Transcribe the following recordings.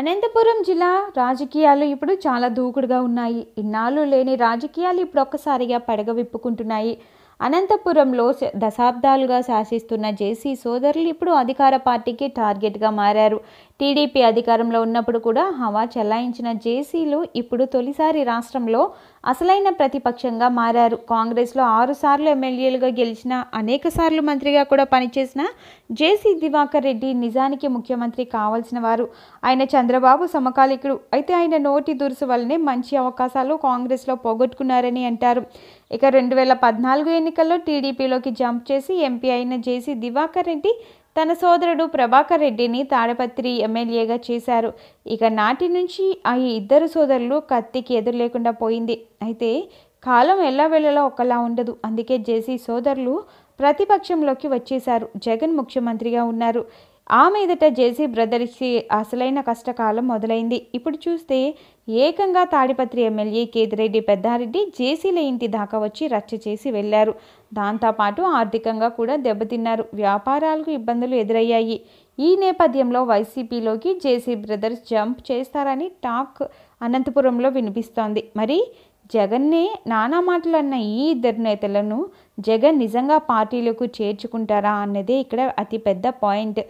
అనంతపురం జిల్లా రాజకీయాలు ఇప్పుడు చాలా దూకుడుగా ఉన్నాయి ఇన్నాళ్ళు లేని రాజకీయాలు ఇప్పుడు ఒక్కసారిగా పడగ విప్పుకుంటున్నాయి అనంతపురంలో దశాబ్దాలుగా శాసిస్తున్న జేసీ సోదరులు ఇప్పుడు అధికార పార్టీకి టార్గెట్గా మారారు టీడీపీ అధికారంలో ఉన్నప్పుడు కూడా హవా చెలాయించిన జేసీలు ఇప్పుడు తొలిసారి రాష్ట్రంలో అసలైన ప్రతిపక్షంగా మారారు కాంగ్రెస్లో ఆరుసార్లు ఎమ్మెల్యేలుగా గెలిచిన అనేకసార్లు మంత్రిగా కూడా పనిచేసిన జేసీ దివాకర్ రెడ్డి నిజానికి ముఖ్యమంత్రి కావాల్సిన వారు ఆయన చంద్రబాబు సమకాలికుడు అయితే ఆయన నోటి దురుసు వల్లనే మంచి అవకాశాలు కాంగ్రెస్లో పోగొట్టుకున్నారని అంటారు ఇక రెండు వేల పద్నాలుగు ఎన్నికల్లో టీడీపీలోకి జంప్ చేసి ఎంపీ అయిన జేసీ దివాకర్ రెడ్డి తన సోదరుడు ప్రభాకర్ రెడ్డిని తాడపత్రి ఎమ్మెల్యేగా చేశారు ఇక నాటి నుంచి ఆ ఇద్దరు సోదరులు కత్తికి ఎదురు లేకుండా పోయింది అయితే కాలం ఎలా వెళ్ళలో ఒకలా ఉండదు అందుకే జేసీ సోదరులు ప్రతిపక్షంలోకి వచ్చేశారు జగన్ ముఖ్యమంత్రిగా ఉన్నారు ఆ మీదట జేసీ బ్రదర్స్కి అసలైన కష్టకాలం మొదలైంది ఇప్పుడు చూస్తే ఏకంగా తాడిపత్రి ఎమ్మెల్యే కేతిరెడ్డి పెద్దారెడ్డి జేసీల ఇంటి దాకా వచ్చి రచ్చ చేసి వెళ్ళారు దాంతోపాటు ఆర్థికంగా కూడా దెబ్బతిన్నారు వ్యాపారాలకు ఇబ్బందులు ఎదురయ్యాయి ఈ నేపథ్యంలో వైసీపీలోకి జేసీ బ్రదర్స్ జంప్ చేస్తారని టాక్ అనంతపురంలో వినిపిస్తోంది మరి జగన్నే నానా మాటలు అన్న ఈ ఇద్దరు నేతలను జగన్ నిజంగా పార్టీలకు చేర్చుకుంటారా అన్నదే ఇక్కడ అతిపెద్ద పాయింట్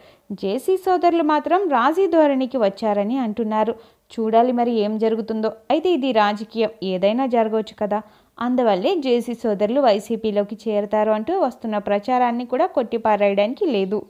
జేసీ సోదరులు మాత్రం రాజీ ధోరణికి వచ్చారని అంటున్నారు చూడాలి మరి ఏం జరుగుతుందో అయితే ఇది రాజకీయం ఏదైనా జరగవచ్చు కదా అందువల్లే జేసీ సోదరులు వైసీపీలోకి చేరతారు అంటూ వస్తున్న ప్రచారాన్ని కూడా కొట్టిపారేయడానికి లేదు